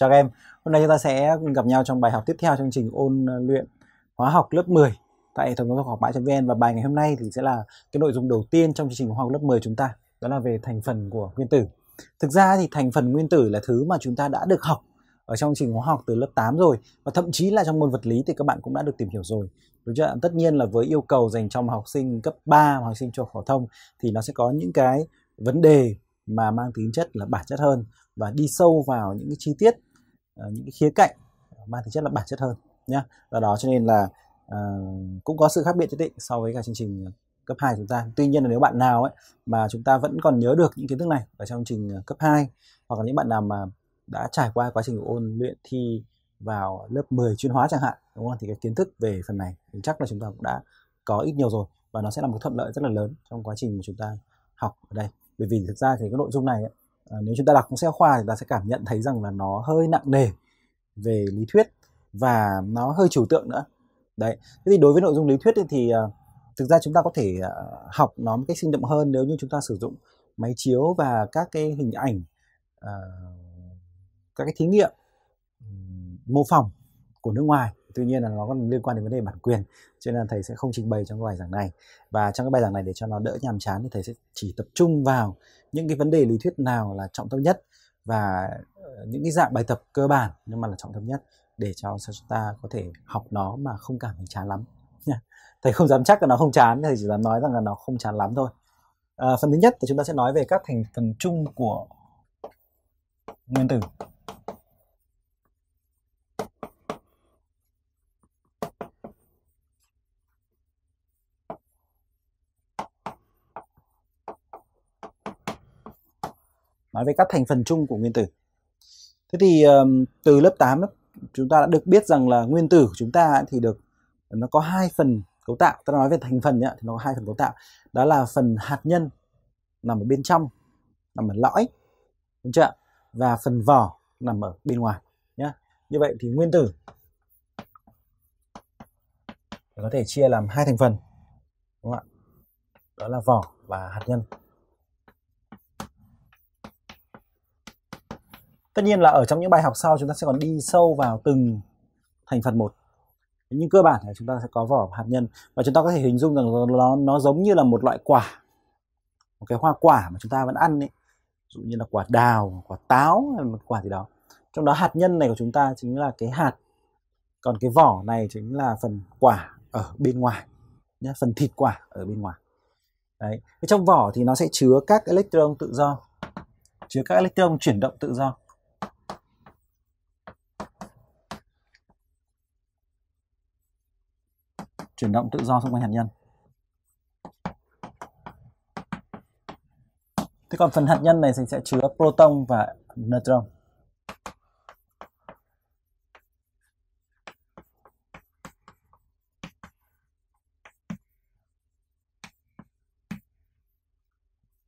Chào các em, hôm nay chúng ta sẽ gặp nhau trong bài học tiếp theo chương trình ôn luyện hóa học lớp 10 tại hệ thống giáo dục học bãi.vn và bài ngày hôm nay thì sẽ là cái nội dung đầu tiên trong chương trình hóa học lớp 10 chúng ta đó là về thành phần của nguyên tử. Thực ra thì thành phần nguyên tử là thứ mà chúng ta đã được học ở trong chương trình hóa học từ lớp 8 rồi và thậm chí là trong môn vật lý thì các bạn cũng đã được tìm hiểu rồi. Đúng chưa? Tất nhiên là với yêu cầu dành cho học sinh cấp 3 học sinh trung học phổ thông thì nó sẽ có những cái vấn đề mà mang tính chất là bản chất hơn và đi sâu vào những cái chi tiết Ờ, những cái khía cạnh ờ, mang tính chất là bản chất hơn nhé do đó cho nên là uh, cũng có sự khác biệt nhất định so với cả chương trình cấp 2 chúng ta tuy nhiên là nếu bạn nào ấy mà chúng ta vẫn còn nhớ được những kiến thức này ở trong chương trình cấp 2 hoặc là những bạn nào mà đã trải qua quá trình ôn luyện thi vào lớp 10 chuyên hóa chẳng hạn đúng không thì cái kiến thức về phần này thì chắc là chúng ta cũng đã có ít nhiều rồi và nó sẽ là một thuận lợi rất là lớn trong quá trình mà chúng ta học ở đây bởi vì thực ra thì cái nội dung này ấy, à, nếu chúng ta đọc cuốn sách khoa thì ta sẽ cảm nhận thấy rằng là nó hơi nặng nề về lý thuyết và nó hơi trừu tượng nữa đấy thế thì đối với nội dung lý thuyết thì uh, thực ra chúng ta có thể uh, học nó một cách sinh động hơn nếu như chúng ta sử dụng máy chiếu và các cái hình ảnh uh, các cái thí nghiệm um, mô phỏng của nước ngoài tuy nhiên là nó còn liên quan đến vấn đề bản quyền cho nên là thầy sẽ không trình bày trong cái bài giảng này và trong cái bài giảng này để cho nó đỡ nhàm chán thì thầy sẽ chỉ tập trung vào những cái vấn đề lý thuyết nào là trọng tâm nhất và ờ, những cái dạng bài tập cơ bản nhưng mà là trọng tâm nhất để cho chúng ta có thể học nó mà không cảm thấy chán lắm thầy không dám chắc là nó không chán thầy chỉ dám nói rằng là nó không chán lắm thôi à, phần thứ nhất thì chúng ta sẽ nói về các thành phần chung của nguyên tử nói về các thành phần chung của nguyên tử thế thì từ lớp 8 chúng ta đã được biết rằng là nguyên tử của chúng ta thì được nó có hai phần cấu tạo ta nói về thành phần nhá thì nó có hai phần cấu tạo đó là phần hạt nhân nằm ở bên trong nằm ở lõi đúng chưa và phần vỏ nằm ở bên ngoài nhá. như vậy thì nguyên tử có thể chia làm hai thành phần đúng không ạ đó là vỏ và hạt nhân tất nhiên là ở trong những bài học sau chúng ta sẽ còn đi sâu vào từng thành phần một nhưng cơ bản là chúng ta sẽ có vỏ hạt nhân và chúng ta có thể hình dung rằng nó nó giống như là một loại quả một cái hoa quả mà chúng ta vẫn ăn ấy ví dụ như là quả đào quả táo hay một quả gì đó trong đó hạt nhân này của chúng ta chính là cái hạt còn cái vỏ này chính là phần quả ở bên ngoài nhé phần thịt quả ở bên ngoài đấy trong vỏ thì nó sẽ chứa các electron tự do chứa các electron chuyển động tự do chuyển động tự do xung quanh hạt nhân thế còn phần hạt nhân này thì sẽ chứa proton và neutron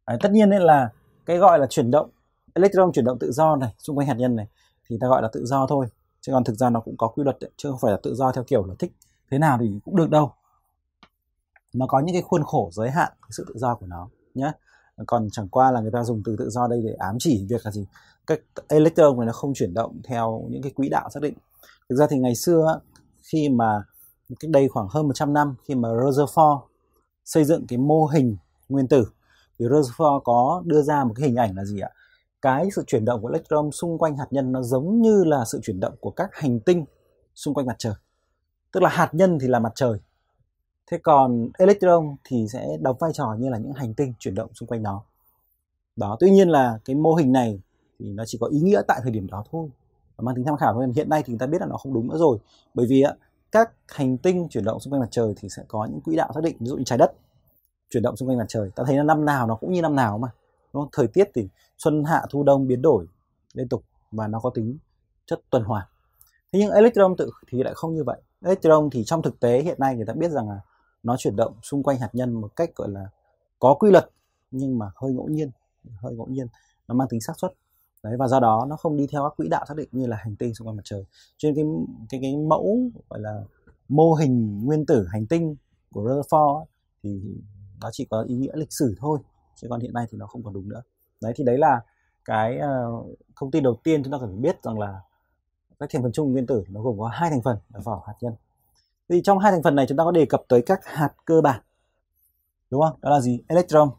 Đấy, tất nhiên nên là cái gọi là chuyển động electron chuyển động tự do này xung quanh hạt nhân này thì ta gọi là tự do thôi chứ còn thực ra nó cũng có quy luật đấy, chứ không phải là tự do theo kiểu là thích thế nào thì cũng được đâu nó có những cái khuôn khổ giới hạn cái sự tự do của nó nhé còn chẳng qua là người ta dùng từ tự do đây để ám chỉ việc là gì các electron này nó không chuyển động theo những cái quỹ đạo xác định thực ra thì ngày xưa khi mà cách đây khoảng hơn 100 năm khi mà Rutherford xây dựng cái mô hình nguyên tử thì Rutherford có đưa ra một cái hình ảnh là gì ạ cái sự chuyển động của electron xung quanh hạt nhân nó giống như là sự chuyển động của các hành tinh xung quanh mặt trời tức là hạt nhân thì là mặt trời thế còn electron thì sẽ đóng vai trò như là những hành tinh chuyển động xung quanh nó đó tuy nhiên là cái mô hình này thì nó chỉ có ý nghĩa tại thời điểm đó thôi và mang tính tham khảo thôi hiện nay thì chúng ta biết là nó không đúng nữa rồi bởi vì các hành tinh chuyển động xung quanh mặt trời thì sẽ có những quỹ đạo xác định ví dụ như trái đất chuyển động xung quanh mặt trời ta thấy là năm nào nó cũng như năm nào mà đúng không? thời tiết thì xuân hạ thu đông biến đổi liên tục và nó có tính chất tuần hoàn thế nhưng electron tự thì lại không như vậy electron thì trong thực tế hiện nay người ta biết rằng là nó chuyển động xung quanh hạt nhân một cách gọi là có quy luật nhưng mà hơi ngẫu nhiên hơi ngẫu nhiên nó mang tính xác suất đấy và do đó nó không đi theo các quỹ đạo xác định như là hành tinh xung quanh mặt trời cho nên cái cái cái mẫu gọi là mô hình nguyên tử hành tinh của Rutherford thì nó chỉ có ý nghĩa lịch sử thôi chứ còn hiện nay thì nó không còn đúng nữa đấy thì đấy là cái uh, thông tin đầu tiên chúng ta cần biết rằng là các thành phần chung nguyên tử nó gồm có hai thành phần là vỏ hạt nhân thì trong hai thành phần này chúng ta có đề cập tới các hạt cơ bản đúng không đó là gì electron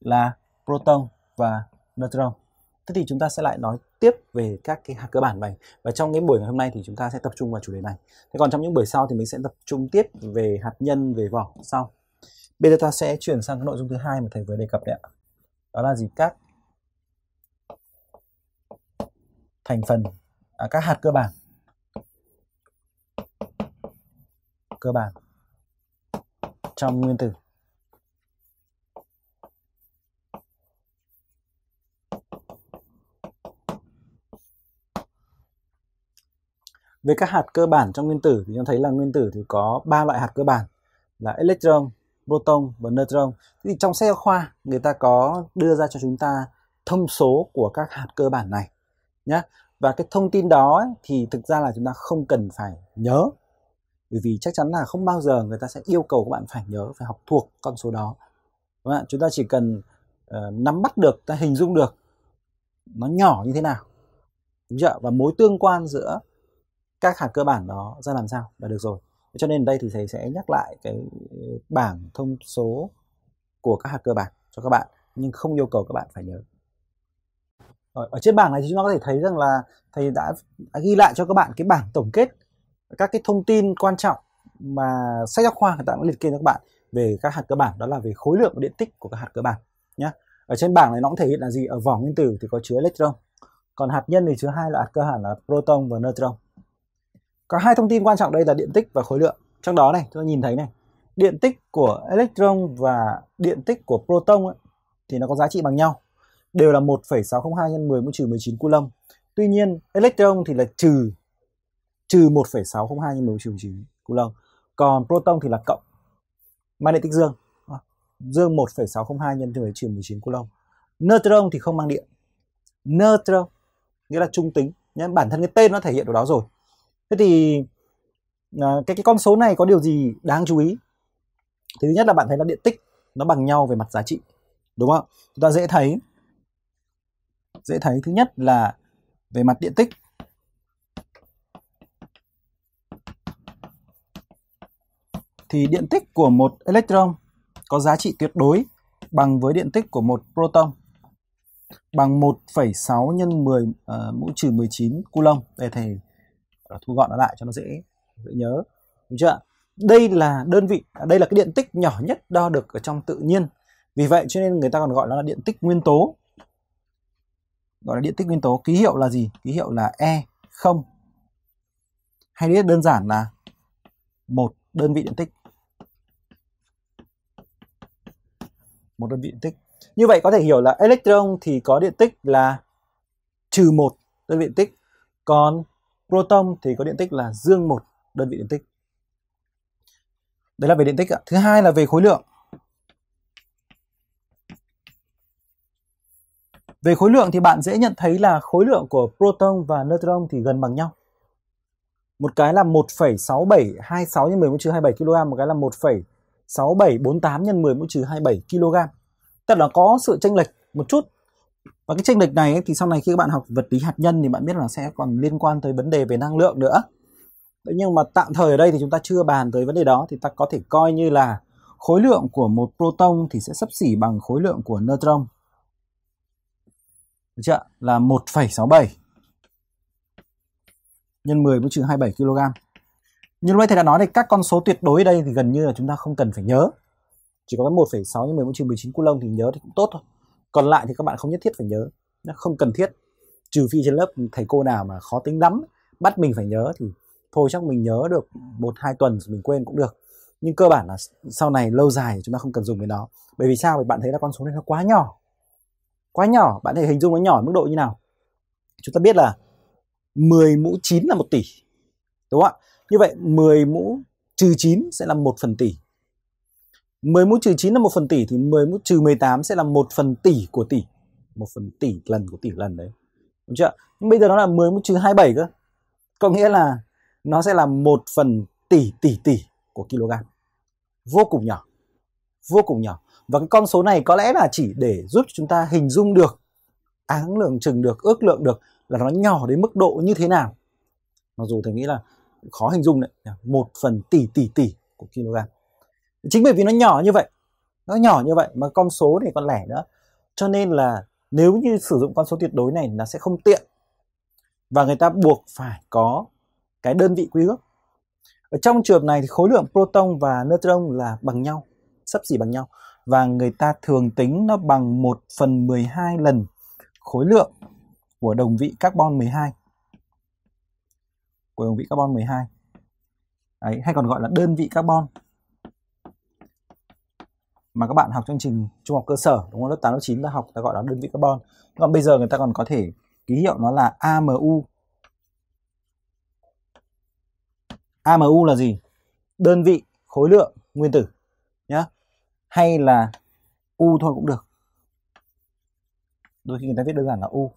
là proton và neutron thế thì chúng ta sẽ lại nói tiếp về các cái hạt cơ bản này và trong cái buổi ngày hôm nay thì chúng ta sẽ tập trung vào chủ đề này thế còn trong những buổi sau thì mình sẽ tập trung tiếp về hạt nhân về vỏ sau bây giờ ta sẽ chuyển sang cái nội dung thứ hai mà thầy vừa đề cập đấy ạ đó là gì các thành phần à, các hạt cơ bản cơ bản trong nguyên tử Về các hạt cơ bản trong nguyên tử thì chúng thấy là nguyên tử thì có 3 loại hạt cơ bản là electron, proton và neutron. thì trong sách khoa người ta có đưa ra cho chúng ta thông số của các hạt cơ bản này nhé và cái thông tin đó ấy, thì thực ra là chúng ta không cần phải nhớ bởi vì chắc chắn là không bao giờ người ta sẽ yêu cầu các bạn phải nhớ phải học thuộc con số đó đúng không? chúng ta chỉ cần uh, nắm bắt được ta hình dung được nó nhỏ như thế nào đúng chưa và mối tương quan giữa các hạt cơ bản đó ra làm sao là được rồi cho nên đây thì thầy sẽ nhắc lại cái bảng thông số của các hạt cơ bản cho các bạn nhưng không yêu cầu các bạn phải nhớ ở, trên bảng này thì chúng ta có thể thấy rằng là thầy đã, đã ghi lại cho các bạn cái bảng tổng kết các cái thông tin quan trọng mà sách giáo khoa người ta đã liệt kê cho các bạn về các hạt cơ bản đó là về khối lượng và điện tích của các hạt cơ bản nhé ở trên bảng này nó cũng thể hiện là gì ở vỏ nguyên tử thì có chứa electron còn hạt nhân thì chứa hai loại hạt cơ bản là proton và neutron có hai thông tin quan trọng đây là điện tích và khối lượng trong đó này chúng ta nhìn thấy này điện tích của electron và điện tích của proton ấy, thì nó có giá trị bằng nhau đều là 1,602 nhân 10 mũ trừ 19 coulomb. Tuy nhiên electron thì là trừ trừ 1,602 nhân 10 mũ trừ 19 coulomb. Còn proton thì là cộng magnetic dương. À, dương 1,602 nhân 10 trừ 19 coulomb. Neutron thì không mang điện. Neutron nghĩa là trung tính nhé. Bản thân cái tên nó thể hiện điều đó rồi. Thế thì à, cái cái con số này có điều gì đáng chú ý? Thứ nhất là bạn thấy là điện tích nó bằng nhau về mặt giá trị. Đúng không? Chúng ta dễ thấy dễ thấy. Thứ nhất là về mặt điện tích. Thì điện tích của một electron có giá trị tuyệt đối bằng với điện tích của một proton bằng 1,6 nhân 10 uh, ờ, mũ trừ 19 coulomb. Đây thầy ờ, thu gọn nó lại cho nó dễ dễ nhớ. Đúng chưa? Đây là đơn vị, à, đây là cái điện tích nhỏ nhất đo được ở trong tự nhiên. Vì vậy cho nên người ta còn gọi nó là điện tích nguyên tố gọi là điện tích nguyên tố ký hiệu là gì ký hiệu là e không. hay viết đơn giản là một đơn vị điện tích một đơn vị điện tích như vậy có thể hiểu là electron thì có điện tích là trừ một đơn vị điện tích còn proton thì có điện tích là dương một đơn vị điện tích đấy là về điện tích ạ thứ hai là về khối lượng Về khối lượng thì bạn dễ nhận thấy là khối lượng của proton và neutron thì gần bằng nhau. Một cái là 1,6726 x 10 mũ trừ 27 kg, một cái là 1,6748 x 10 mũ trừ 27 kg. Tức là có sự chênh lệch một chút. Và cái chênh lệch này thì sau này khi các bạn học vật lý hạt nhân thì bạn biết là sẽ còn liên quan tới vấn đề về năng lượng nữa. Thế nhưng mà tạm thời ở đây thì chúng ta chưa bàn tới vấn đề đó thì ta có thể coi như là khối lượng của một proton thì sẽ sấp xỉ bằng khối lượng của neutron được chưa? Là 1,67 nhân 10 với trừ 27 kg. Như lúc nãy thầy đã nói thì các con số tuyệt đối ở đây thì gần như là chúng ta không cần phải nhớ. Chỉ có cái 1,6 nhân 10 với trừ 19 coulomb thì nhớ thì cũng tốt thôi. Còn lại thì các bạn không nhất thiết phải nhớ, nó không cần thiết. Trừ phi trên lớp thầy cô nào mà khó tính lắm, bắt mình phải nhớ thì thôi chắc mình nhớ được một hai tuần mình quên cũng được nhưng cơ bản là sau này lâu dài chúng ta không cần dùng cái nó bởi vì sao thì bạn thấy là con số này nó quá nhỏ quá nhỏ bạn thể hình dung nó nhỏ ở mức độ như nào chúng ta biết là 10 mũ 9 là 1 tỷ đúng không ạ như vậy 10 mũ trừ 9 sẽ là 1 phần tỷ 10 mũ trừ 9 là 1 phần tỷ thì 10 mũ trừ 18 sẽ là 1 phần tỷ của tỷ 1 phần tỷ lần của tỷ lần đấy đúng chưa nhưng bây giờ nó là 10 mũ trừ 27 cơ có nghĩa là nó sẽ là 1 phần tỷ tỷ tỷ của kg vô cùng nhỏ vô cùng nhỏ và cái con số này có lẽ là chỉ để giúp chúng ta hình dung được áng lượng chừng được ước lượng được là nó nhỏ đến mức độ như thế nào mặc dù thầy nghĩ là khó hình dung đấy một phần tỷ tỷ tỷ của kg chính bởi vì nó nhỏ như vậy nó nhỏ như vậy mà con số này còn lẻ nữa cho nên là nếu như sử dụng con số tuyệt đối này nó sẽ không tiện và người ta buộc phải có cái đơn vị quy ước ở trong trường hợp này thì khối lượng proton và neutron là bằng nhau sắp xỉ bằng nhau và người ta thường tính nó bằng 1 phần 12 lần khối lượng của đồng vị carbon 12 của đồng vị carbon 12 Đấy, hay còn gọi là đơn vị carbon mà các bạn học chương trình trung học cơ sở đúng không lớp 8 lớp 9 ta học ta gọi là đơn vị carbon còn bây giờ người ta còn có thể ký hiệu nó là AMU AMU là gì đơn vị khối lượng nguyên tử nhé hay là u thôi cũng được đôi khi người ta viết đơn giản là u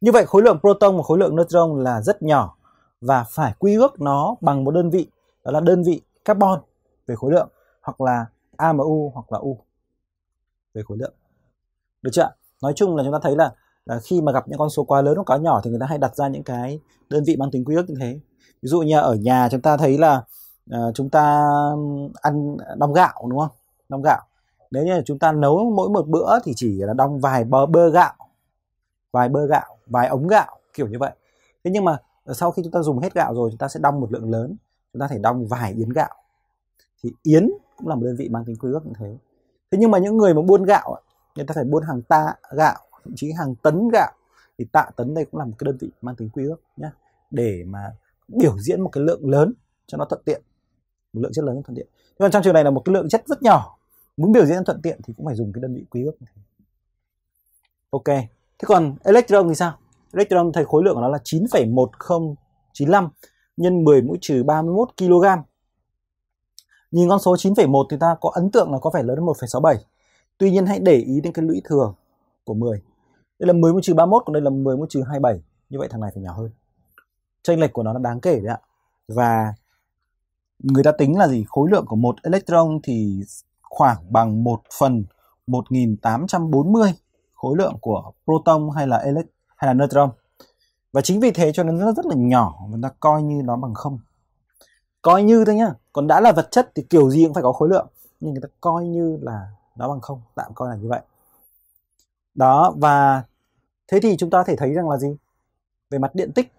như vậy khối lượng proton và khối lượng neutron là rất nhỏ và phải quy ước nó bằng một đơn vị đó là đơn vị carbon về khối lượng hoặc là AMU hoặc là U về khối lượng. Được chưa? Nói chung là chúng ta thấy là, là khi mà gặp những con số quá lớn hoặc quá nhỏ thì người ta hay đặt ra những cái đơn vị mang tính quy ước như thế. Ví dụ như ở nhà chúng ta thấy là Ờ, chúng ta ăn đong gạo đúng không đong gạo nếu như là chúng ta nấu mỗi một bữa thì chỉ là đong vài bơ, bơ gạo vài bơ gạo vài ống gạo kiểu như vậy thế nhưng mà sau khi chúng ta dùng hết gạo rồi chúng ta sẽ đong một lượng lớn chúng ta thể đong vài yến gạo thì yến cũng là một đơn vị mang tính quy ước như thế thế nhưng mà những người mà buôn gạo người ta phải buôn hàng tạ gạo thậm chí hàng tấn gạo thì tạ tấn đây cũng là một cái đơn vị mang tính quy ước nhé để mà biểu diễn một cái lượng lớn cho nó thuận tiện một lượng chất lớn thuận tiện nhưng mà trong trường này là một cái lượng chất rất nhỏ muốn biểu diễn thuận tiện thì cũng phải dùng cái đơn vị quý ước ok thế còn electron thì sao electron thấy khối lượng của nó là 9,1095 nhân 10 mũ trừ 31 kg nhìn con số 9,1 thì ta có ấn tượng là có phải lớn hơn 1,67 tuy nhiên hãy để ý đến cái lũy thừa của 10 đây là 10 mũ trừ 31 còn đây là 10 mũ trừ 27 như vậy thằng này phải nhỏ hơn chênh lệch của nó là đáng kể đấy ạ và người ta tính là gì khối lượng của một electron thì khoảng bằng một phần 1840 khối lượng của proton hay là elect hay là neutron và chính vì thế cho nên nó rất là nhỏ và ta coi như nó bằng không coi như thôi nhá còn đã là vật chất thì kiểu gì cũng phải có khối lượng nhưng người ta coi như là nó bằng không tạm coi là như vậy đó và thế thì chúng ta có thể thấy rằng là gì về mặt điện tích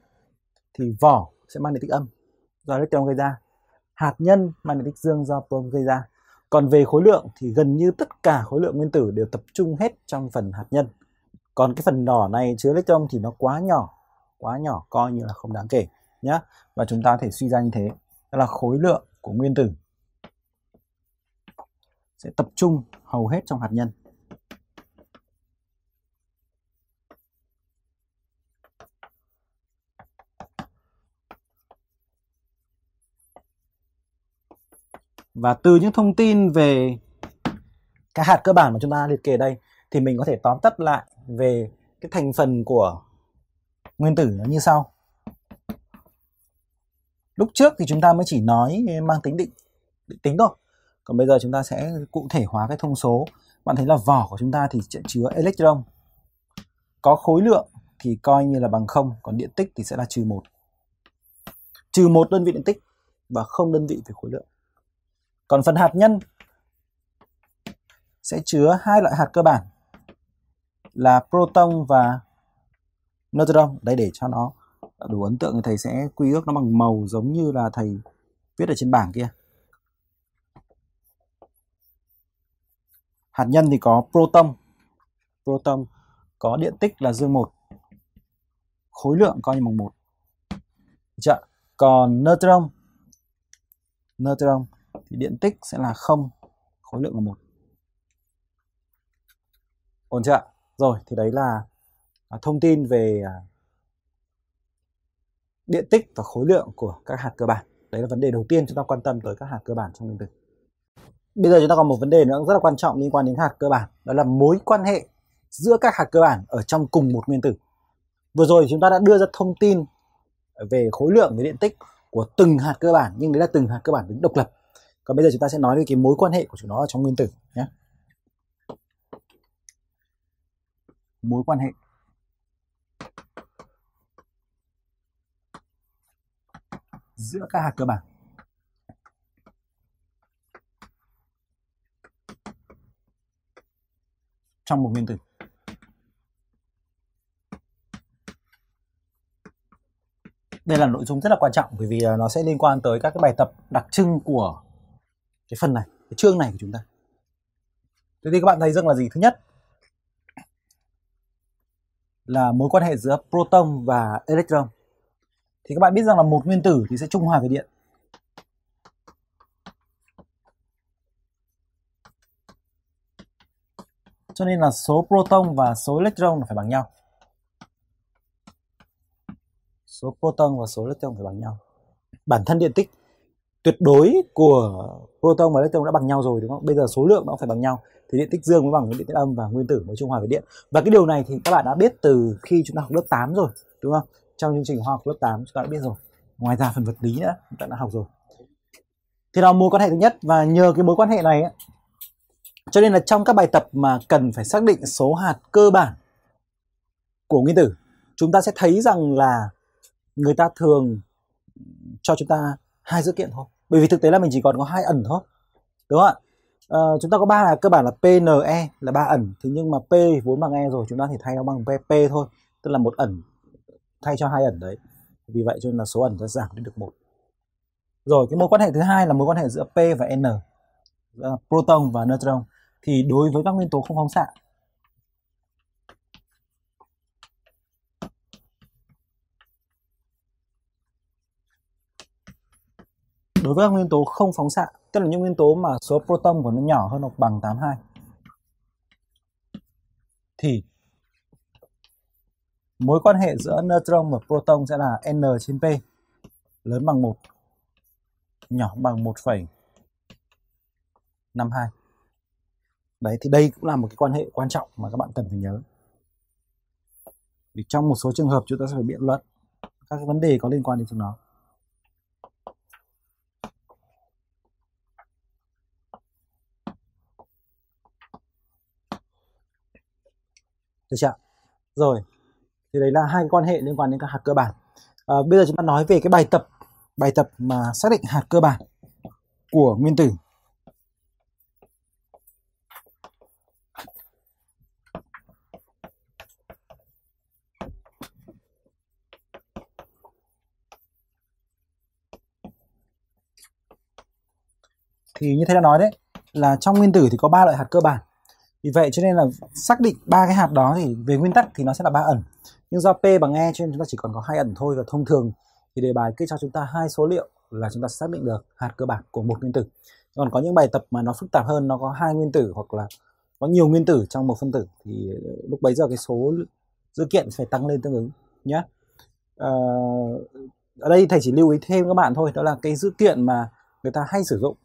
thì vỏ sẽ mang điện tích âm do electron gây ra hạt nhân magnetic dương do proton gây ra. Còn về khối lượng thì gần như tất cả khối lượng nguyên tử đều tập trung hết trong phần hạt nhân. Còn cái phần đỏ này chứa electron thì nó quá nhỏ, quá nhỏ coi như là không đáng kể nhé. Và chúng ta có thể suy ra như thế, đó là khối lượng của nguyên tử sẽ tập trung hầu hết trong hạt nhân. Và từ những thông tin về cái hạt cơ bản mà chúng ta liệt kê đây thì mình có thể tóm tắt lại về cái thành phần của nguyên tử như sau. Lúc trước thì chúng ta mới chỉ nói mang tính định định tính thôi. Còn bây giờ chúng ta sẽ cụ thể hóa cái thông số. Bạn thấy là vỏ của chúng ta thì chứa electron. Có khối lượng thì coi như là bằng không, còn điện tích thì sẽ là trừ một. Trừ một đơn vị điện tích và không đơn vị về khối lượng. Còn phần hạt nhân sẽ chứa hai loại hạt cơ bản là proton và neutron. Đây để cho nó đủ ấn tượng thì thầy sẽ quy ước nó bằng màu giống như là thầy viết ở trên bảng kia. Hạt nhân thì có proton. Proton có điện tích là dương 1. Khối lượng coi như bằng 1. Chưa? Còn neutron neutron thì điện tích sẽ là không khối lượng là một ổn chưa ạ rồi thì đấy là à, thông tin về à, điện tích và khối lượng của các hạt cơ bản đấy là vấn đề đầu tiên chúng ta quan tâm tới các hạt cơ bản trong nguyên tử bây giờ chúng ta còn một vấn đề nữa rất là quan trọng liên quan đến hạt cơ bản đó là mối quan hệ giữa các hạt cơ bản ở trong cùng một nguyên tử vừa rồi chúng ta đã đưa ra thông tin về khối lượng với điện tích của từng hạt cơ bản nhưng đấy là từng hạt cơ bản đứng độc lập còn bây giờ chúng ta sẽ nói về cái mối quan hệ của chúng nó trong nguyên tử nhé mối quan hệ giữa các hạt cơ bản trong một nguyên tử đây là nội dung rất là quan trọng bởi vì à, nó sẽ liên quan tới các cái bài tập đặc trưng của cái phần này cái chương này của chúng ta thế thì các bạn thấy rằng là gì thứ nhất là mối quan hệ giữa proton và electron thì các bạn biết rằng là một nguyên tử thì sẽ trung hòa về điện cho nên là số proton và số electron phải bằng nhau số proton và số electron phải bằng nhau bản thân điện tích tuyệt đối của proton và electron đã bằng nhau rồi đúng không? Bây giờ số lượng nó phải bằng nhau thì điện tích dương mới bằng với điện tích âm và nguyên tử mới trung hòa với điện. Và cái điều này thì các bạn đã biết từ khi chúng ta học lớp 8 rồi, đúng không? Trong chương trình hóa học lớp 8 chúng ta đã biết rồi. Ngoài ra phần vật lý nữa chúng ta đã học rồi. Thì đó mối quan hệ thứ nhất và nhờ cái mối quan hệ này cho nên là trong các bài tập mà cần phải xác định số hạt cơ bản của nguyên tử, chúng ta sẽ thấy rằng là người ta thường cho chúng ta hai dữ kiện thôi bởi vì thực tế là mình chỉ còn có hai ẩn thôi đúng không ạ à, chúng ta có ba là cơ bản là PNE là ba ẩn thế nhưng mà P vốn bằng E rồi chúng ta thì thay nó bằng PP thôi tức là một ẩn thay cho hai ẩn đấy vì vậy cho nên là số ẩn sẽ giảm đến được một rồi cái mối quan hệ thứ hai là mối quan hệ giữa P và N proton và neutron thì đối với các nguyên tố không phóng xạ đối với các nguyên tố không phóng xạ tức là những nguyên tố mà số proton của nó nhỏ hơn hoặc bằng 82 thì mối quan hệ giữa neutron và proton sẽ là n trên p lớn bằng 1 nhỏ bằng 1,52 đấy thì đây cũng là một cái quan hệ quan trọng mà các bạn cần phải nhớ vì trong một số trường hợp chúng ta sẽ phải biện luận các cái vấn đề có liên quan đến chúng nó được chưa rồi thì đấy là hai quan hệ liên quan đến các hạt cơ bản à, bây giờ chúng ta nói về cái bài tập bài tập mà xác định hạt cơ bản của nguyên tử thì như thế đã nói đấy là trong nguyên tử thì có ba loại hạt cơ bản vì vậy cho nên là xác định ba cái hạt đó thì về nguyên tắc thì nó sẽ là ba ẩn nhưng do p bằng e cho nên chúng ta chỉ còn có hai ẩn thôi và thông thường thì đề bài cứ cho chúng ta hai số liệu là chúng ta xác định được hạt cơ bản của một nguyên tử còn có những bài tập mà nó phức tạp hơn nó có hai nguyên tử hoặc là có nhiều nguyên tử trong một phân tử thì ờ, lúc bấy giờ cái số dữ kiện phải tăng lên tương ứng nhé ờ, ở đây thầy chỉ lưu ý thêm các bạn thôi đó là cái dữ kiện mà người ta hay sử dụng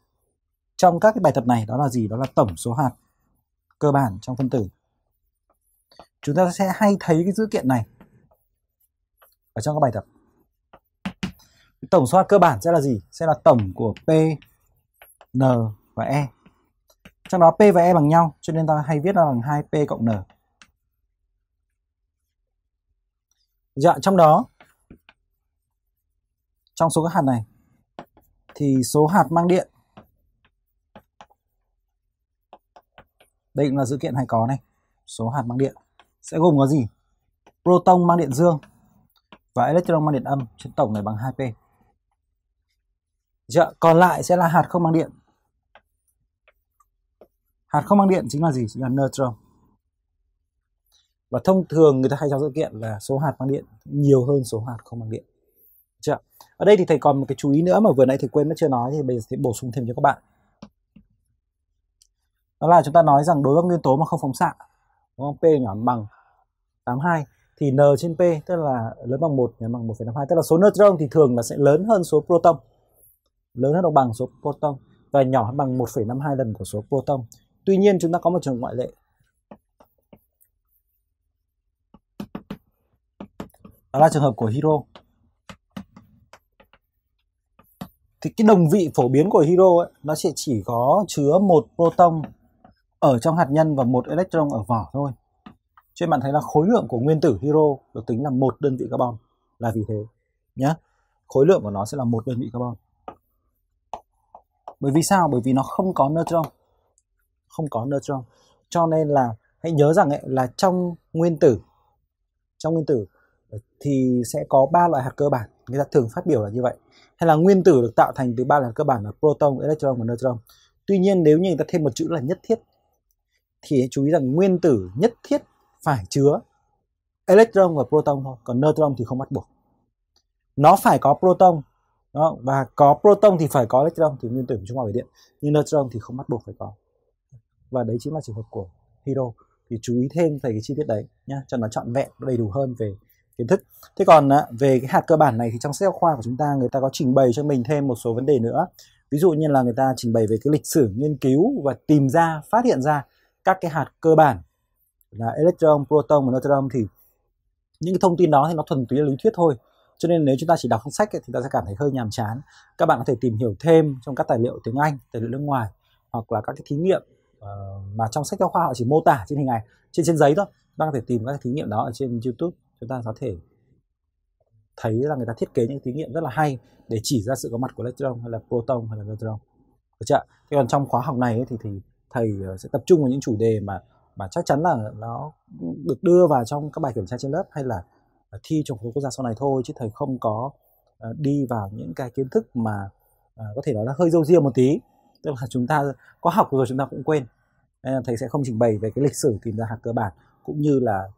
trong các cái bài tập này đó là gì đó là tổng số hạt cơ bản trong phân tử chúng ta sẽ hay thấy cái dữ kiện này ở trong các bài tập tổng số hạt cơ bản sẽ là gì sẽ là tổng của p n và e trong đó p và e bằng nhau cho nên ta hay viết là bằng 2p cộng n dạ trong đó trong số các hạt này thì số hạt mang điện Đây cũng là dữ kiện hay có này. Số hạt mang điện sẽ gồm có gì? Proton mang điện dương và electron mang điện âm trên tổng này bằng 2p. Dạ, còn lại sẽ là hạt không mang điện. Hạt không mang điện chính là gì? Chính là neutron. Và thông thường người ta hay cho dữ kiện là số hạt mang điện nhiều hơn số hạt không mang điện. Dạ Ở đây thì thầy còn một cái chú ý nữa mà vừa nãy thầy quên mất chưa nói thì bây giờ thầy bổ sung thêm cho các bạn đó là chúng ta nói rằng đối với nguyên tố mà không phóng xạ đúng không? P nhỏ bằng 82 thì N trên P tức là lớn bằng 1 nhỏ bằng 1,52 tức là số neutron thì thường là sẽ lớn hơn số proton lớn hơn hoặc bằng số proton và nhỏ hơn bằng 1,52 lần của số proton. Tuy nhiên chúng ta có một trường ngoại lệ. Đó là trường hợp của hero. Thì cái đồng vị phổ biến của hero ấy, nó sẽ chỉ có chứa một proton ở trong hạt nhân và một electron ở vỏ thôi cho nên bạn thấy là khối lượng của nguyên tử hydro được tính là một đơn vị carbon là vì thế nhé khối lượng của nó sẽ là một đơn vị carbon bởi vì sao bởi vì nó không có neutron không có neutron cho nên là hãy nhớ rằng ấy, là trong nguyên tử trong nguyên tử ờ, thì sẽ có ba loại hạt cơ bản người ta thường phát biểu là như vậy hay là nguyên tử được tạo thành từ ba loại hạt cơ bản là proton electron và neutron tuy nhiên nếu như người ta thêm một chữ là nhất thiết thì hãy chú ý rằng nguyên tử nhất thiết phải chứa electron và proton thôi còn neutron thì không bắt buộc nó phải có proton đó, và có proton thì phải có electron thì nguyên tử của chúng ta phải điện nhưng neutron thì không bắt buộc phải có và đấy chính là trường hợp của hydro. thì chú ý thêm về cái chi tiết đấy nhá cho nó trọn vẹn đầy đủ hơn về kiến thức thế còn à, về cái hạt cơ bản này thì trong sách giáo khoa của chúng ta người ta có trình bày cho mình thêm một số vấn đề nữa ví dụ như là người ta trình bày về cái lịch sử nghiên cứu và tìm ra phát hiện ra các cái hạt cơ bản là electron, proton và neutron thì những cái thông tin đó thì nó thuần túy là lý thuyết thôi cho nên nếu chúng ta chỉ đọc sách ấy, thì ta sẽ cảm thấy hơi nhàm chán các bạn có thể tìm hiểu thêm trong các tài liệu tiếng Anh tài liệu nước ngoài hoặc là các cái thí nghiệm ờ, mà trong sách giáo khoa họ chỉ mô tả trên hình ảnh trên trên giấy thôi chúng ta có thể tìm các cái thí nghiệm đó ở trên YouTube chúng ta có thể thấy là người ta thiết kế những thí nghiệm rất là hay để chỉ ra sự có mặt của electron hay là proton hay là neutron được chưa? Thế còn trong khóa học này ấy, thì thì thầy ờ, sẽ tập trung vào những chủ đề mà mà chắc chắn là nó được đưa vào trong các bài kiểm tra trên lớp hay là ờ, thi trong khối quốc gia sau này thôi chứ thầy không có ờ, đi vào những cái kiến thức mà có thể nói là hơi dâu riêng một tí tức là chúng ta có học rồi chúng ta cũng quên nên là thầy sẽ không trình bày về cái lịch sử tìm ra hạt cơ bản cũng như là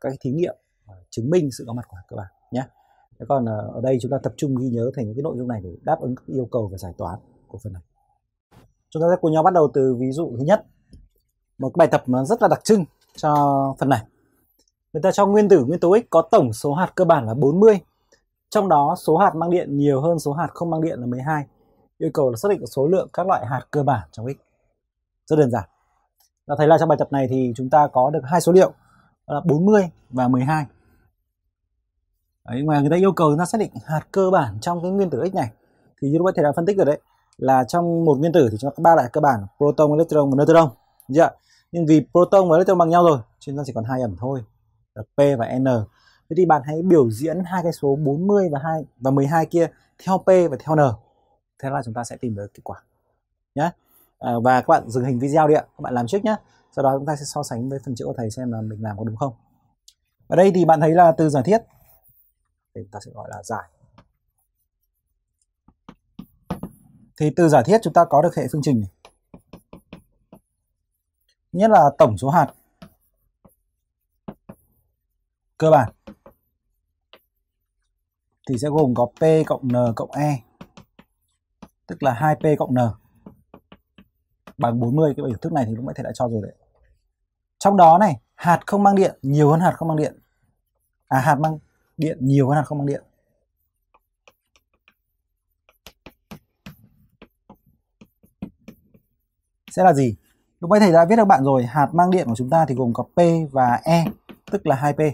các cái thí nghiệm chứng minh sự có mặt của hạt cơ bản nhé còn ở đây chúng ta tập trung ghi nhớ thành những cái nội dung này để đáp ứng các yêu cầu về giải toán của phần này chúng ta sẽ cùng nhau bắt đầu từ ví dụ thứ nhất một bài tập nó rất là đặc trưng cho phần này người ta cho nguyên tử nguyên tố x có tổng số hạt cơ bản là 40 trong đó số hạt mang điện nhiều hơn số hạt không mang điện là 12 yêu cầu là xác định số lượng các loại hạt cơ bản trong x rất đơn giản ta thấy là trong bài tập này thì chúng ta có được hai số liệu là 40 và 12 Đấy, ngoài người ta yêu cầu chúng ta xác định hạt cơ bản trong cái nguyên tử x này thì như lúc nãy thể đã phân tích rồi đấy là trong một nguyên tử thì chúng ta có ba loại cơ bản proton electron và neutron dạ nhưng vì proton và electron bằng nhau rồi cho nên chỉ còn hai ẩn thôi là p và n thế thì bạn hãy biểu diễn hai cái số 40 và hai và 12 kia theo p và theo n thế là chúng ta sẽ tìm được kết quả nhé à, và các bạn dừng hình video đi ạ các bạn làm trước nhé sau đó chúng ta sẽ so sánh với phần chữ của thầy xem là mình làm có đúng không ở đây thì bạn thấy là từ giả thiết thì ta sẽ gọi là giải Thì từ giả thiết chúng ta có được hệ phương trình Nhất là tổng số hạt cơ bản thì sẽ gồm có P cộng N cộng E tức là 2P cộng N bằng 40 cái biểu thức này thì cũng có thể đã cho rồi đấy. Trong đó này, hạt không mang điện nhiều hơn hạt không mang điện. À hạt mang điện nhiều hơn hạt không mang điện. sẽ là gì lúc nãy thầy đã viết cho bạn rồi hạt mang điện của chúng ta thì gồm có p và e tức là 2p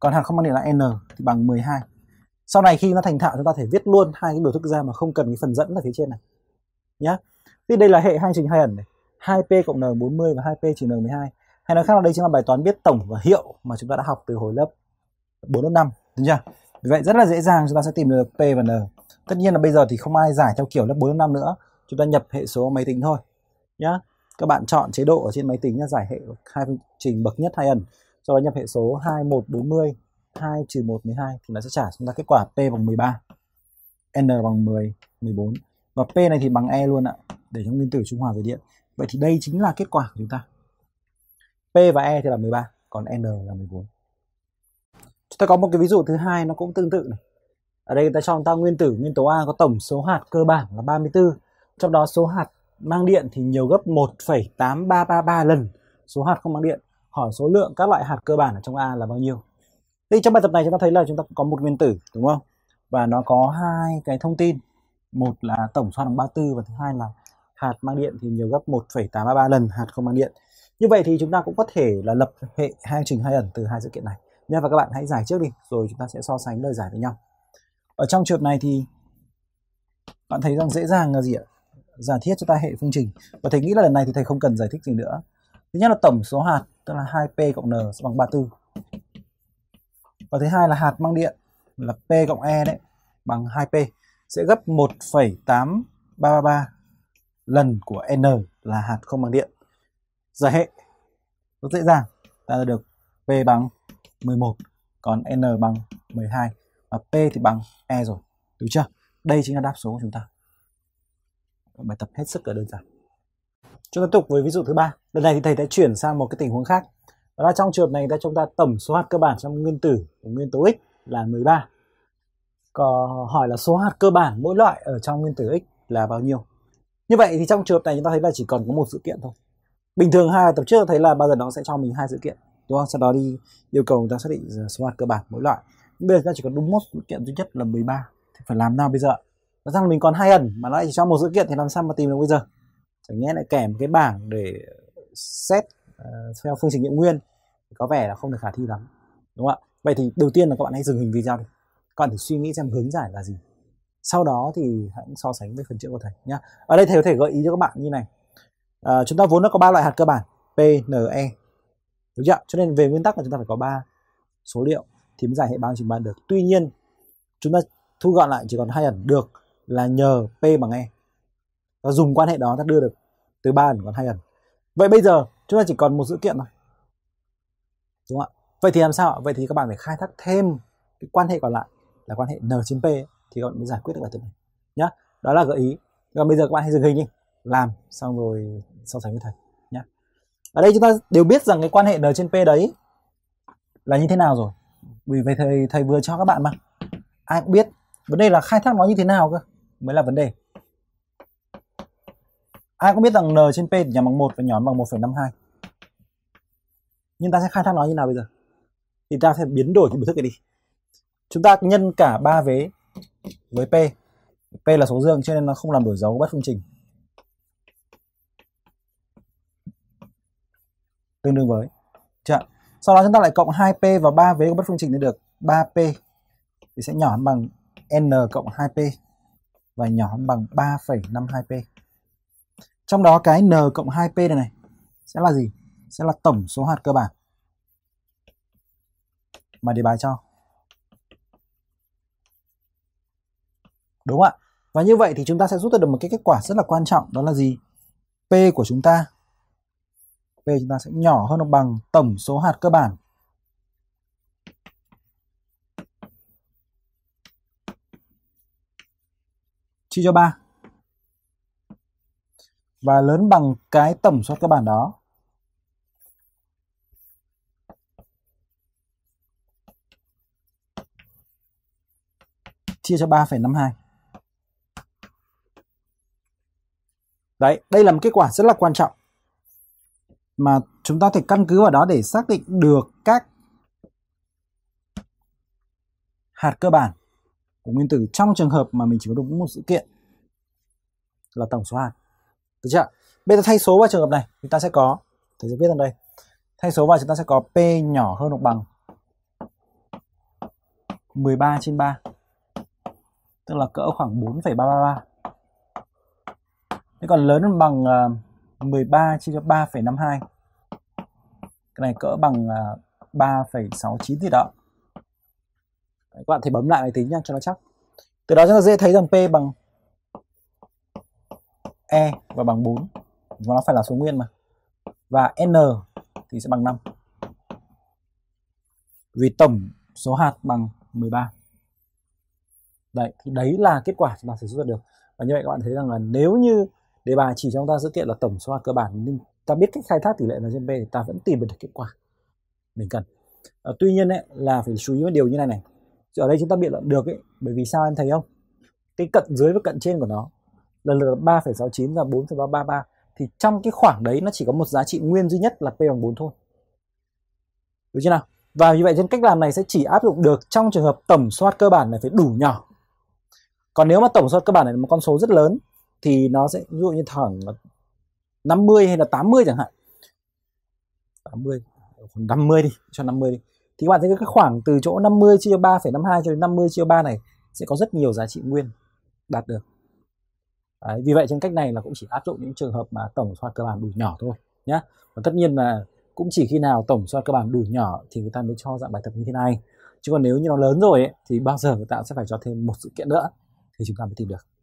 còn hạt không mang điện là n thì bằng 12 sau này khi nó thành thạo chúng ta thể viết luôn hai cái biểu thức ra mà không cần cái phần dẫn ở phía trên này nhá thì đây là hệ hai trình hai ẩn này 2p cộng n 40 và 2p trừ n 12 hay nói khác là đây chính là bài toán biết tổng và hiệu mà chúng ta đã học từ hồi lớp 4 lớp 5 đúng chưa vì vậy rất là dễ dàng chúng ta sẽ tìm được p và n tất nhiên là bây giờ thì không ai giải theo kiểu lớp 4 lớp 5 nữa chúng ta nhập hệ số máy tính thôi nhá các bạn chọn chế độ ở trên máy tính là giải hệ hai phương trình bậc nhất hai ẩn sau đó nhập hệ số 2140 2 trừ 1 12 thì nó sẽ trả chúng ta kết quả P bằng 13 N bằng 10 14 và P này thì bằng E luôn ạ để trong nguyên tử trung hòa về điện vậy thì đây chính là kết quả của chúng ta P và E thì là 13 còn N là 14 chúng ta có một cái ví dụ thứ hai nó cũng tương tự này ở đây người ta cho chúng ta nguyên tử nguyên tố A có tổng số hạt cơ bản là 34 trong đó số hạt mang điện thì nhiều gấp 1,8333 lần số hạt không mang điện. Hỏi số lượng các loại hạt cơ bản ở trong A là bao nhiêu? Thì trong bài tập này chúng ta thấy là chúng ta có một nguyên tử đúng không? Và nó có hai cái thông tin. Một là tổng số hạt bằng 34 và thứ hai là hạt mang điện thì nhiều gấp 1,833 lần hạt không mang điện. Như vậy thì chúng ta cũng có thể là lập hệ hai trình hai ẩn từ hai sự kiện này. Nha và các bạn hãy giải trước đi rồi chúng ta sẽ so sánh lời giải với nhau. Ở trong trường này thì bạn thấy rằng dễ dàng là gì ạ? giả thiết cho ta hệ phương trình và thầy nghĩ là lần này thì thầy không cần giải thích gì nữa thứ nhất là tổng số hạt tức là 2p cộng n bằng 34 và thứ hai là hạt mang điện là p cộng e đấy bằng 2p sẽ gấp 1,8333 lần của n là hạt không bằng điện giải hệ rất dễ dàng ta được p bằng 11 còn n bằng 12 và p thì bằng e rồi đúng chưa đây chính là đáp số của chúng ta bài tập hết sức là đơn giản chúng ta tiếp tục với ví dụ thứ ba lần này thì thầy đã chuyển sang một cái tình huống khác đó là trong trường hợp này ta chúng ta tổng số hạt cơ bản trong nguyên tử của nguyên tố x là 13 còn hỏi là số hạt cơ bản mỗi loại ở trong nguyên tử x là bao nhiêu như vậy thì trong trường hợp này chúng ta thấy là chỉ còn có một sự kiện thôi bình thường hai tập trước thấy là bao giờ nó sẽ cho mình hai sự kiện đúng không sau đó đi yêu cầu người ta xác định số hạt cơ bản mỗi loại bây giờ ta chỉ có đúng một sự kiện duy nhất là 13 thì phải làm nào bây giờ và rằng mình còn hai ẩn mà nó lại chỉ cho một dữ kiện thì làm sao mà tìm được bây giờ chẳng nhẽ lại kèm cái bảng để xét uh, theo phương trình nghiệm nguyên có vẻ là không được khả thi lắm đúng không ạ vậy thì đầu tiên là các bạn hãy dừng hình video đi các bạn thử suy nghĩ xem hướng giải là gì sau đó thì hãy so sánh với phần chữa của thầy nhá ở đây thầy có thể gợi ý cho các bạn như này à, chúng ta vốn nó có ba loại hạt cơ bản p n e đúng chưa cho nên về nguyên tắc là chúng ta phải có ba số liệu thì mới giải hệ bán trình bàn được tuy nhiên chúng ta thu gọn lại chỉ còn hai ẩn được là nhờ P bằng E và dùng quan hệ đó ta đưa được từ 3 ẩn còn hai ẩn vậy bây giờ chúng ta chỉ còn một dữ kiện thôi đúng không ạ vậy thì làm sao ạ vậy thì các bạn phải khai thác thêm cái quan hệ còn lại là quan hệ N trên P ấy, thì các bạn mới giải quyết được bài tập này nhá đó là gợi ý còn bây giờ các bạn hãy dừng hình đi làm xong rồi so sánh với thầy nhá ở đây chúng ta đều biết rằng cái quan hệ N trên P đấy là như thế nào rồi vì vậy thầy thầy vừa cho các bạn mà ai cũng biết vấn đề là khai thác nó như thế nào cơ mới là vấn đề ai cũng biết rằng n trên p thì nhỏ bằng 1 và nhỏ bằng 1,52 nhưng ta sẽ khai thác nó như nào bây giờ thì ta sẽ biến đổi cái biểu thức này đi chúng ta nhân cả ba vế với p p là số dương cho nên nó không làm đổi dấu bất phương trình tương đương với chưa sau đó chúng ta lại cộng 2p vào ba vế của bất phương trình thì được 3p thì sẽ nhỏ bằng n cộng 2p và nhỏ hơn bằng 3,52p. Trong đó cái n cộng 2p này này sẽ là gì? Sẽ là tổng số hạt cơ bản mà đề bài cho. Đúng ạ. Và như vậy thì chúng ta sẽ rút ra được một cái kết quả rất là quan trọng đó là gì? P của chúng ta P chúng ta sẽ nhỏ hơn hoặc bằng tổng số hạt cơ bản chia cho 3 và lớn bằng cái tổng số các bản đó. Chia cho 3,52. Đấy, đây là một kết quả rất là quan trọng mà chúng ta thể căn cứ vào đó để xác định được các hạt cơ bản của nguyên tử trong trường hợp mà mình chỉ có đúng một sự kiện là tổng số hạt được chưa bây giờ thay số vào trường hợp này chúng ta sẽ có thầy sẽ viết ở đây thay số vào chúng ta sẽ có p nhỏ hơn hoặc bằng 13 trên 3 tức là cỡ khoảng 4,333 thế còn lớn hơn bằng 13 à, chia cho 3,52 cái này cỡ bằng 3,69 à, gì đó Đấy, các bạn thấy bấm lại máy tính nhá cho nó chắc từ đó chúng ta dễ thấy rằng p bằng e và bằng 4 và nó phải là số nguyên mà và n thì sẽ bằng 5 vì tổng số hạt bằng 13 đấy thì đấy là kết quả chúng ta sẽ rút ra được và như vậy các bạn thấy rằng là nếu như đề bài chỉ cho chúng ta dữ kiện là tổng số hạt cơ bản nhưng ta biết cách khai thác tỷ lệ là trên p thì ta vẫn tìm được kết quả mình cần à, tuy nhiên ấy, là phải chú ý một điều như này này ở đây chúng ta biện luận được ấy bởi vì sao em thấy không cái cận dưới và cận trên của nó lần lượt là 3,69 và 4,333 thì trong cái khoảng đấy nó chỉ có một giá trị nguyên duy nhất là p bằng 4 thôi được chưa nào và như vậy trên cách làm này sẽ chỉ áp dụng được trong trường hợp tổng soát cơ bản này phải đủ nhỏ còn nếu mà tổng soát cơ bản này là một con số rất lớn thì nó sẽ ví dụ như thẳng 50 hay là 80 chẳng hạn 80 50 đi cho 50 đi thì các bạn thấy cái khoảng từ chỗ 50 chia 3,52 cho đến 50 chia 3 này sẽ có rất nhiều giá trị nguyên đạt được. Đấy, vì vậy trên cách này là cũng chỉ áp dụng những trường hợp mà tổng soát cơ bản đủ nhỏ thôi nhé. Và tất nhiên là cũng chỉ khi nào tổng soát cơ bản đủ nhỏ thì người ta mới cho dạng bài tập như thế này. Chứ còn nếu như nó lớn rồi ấy, thì bao giờ người ta sẽ phải cho thêm một sự kiện nữa thì chúng ta mới tìm được.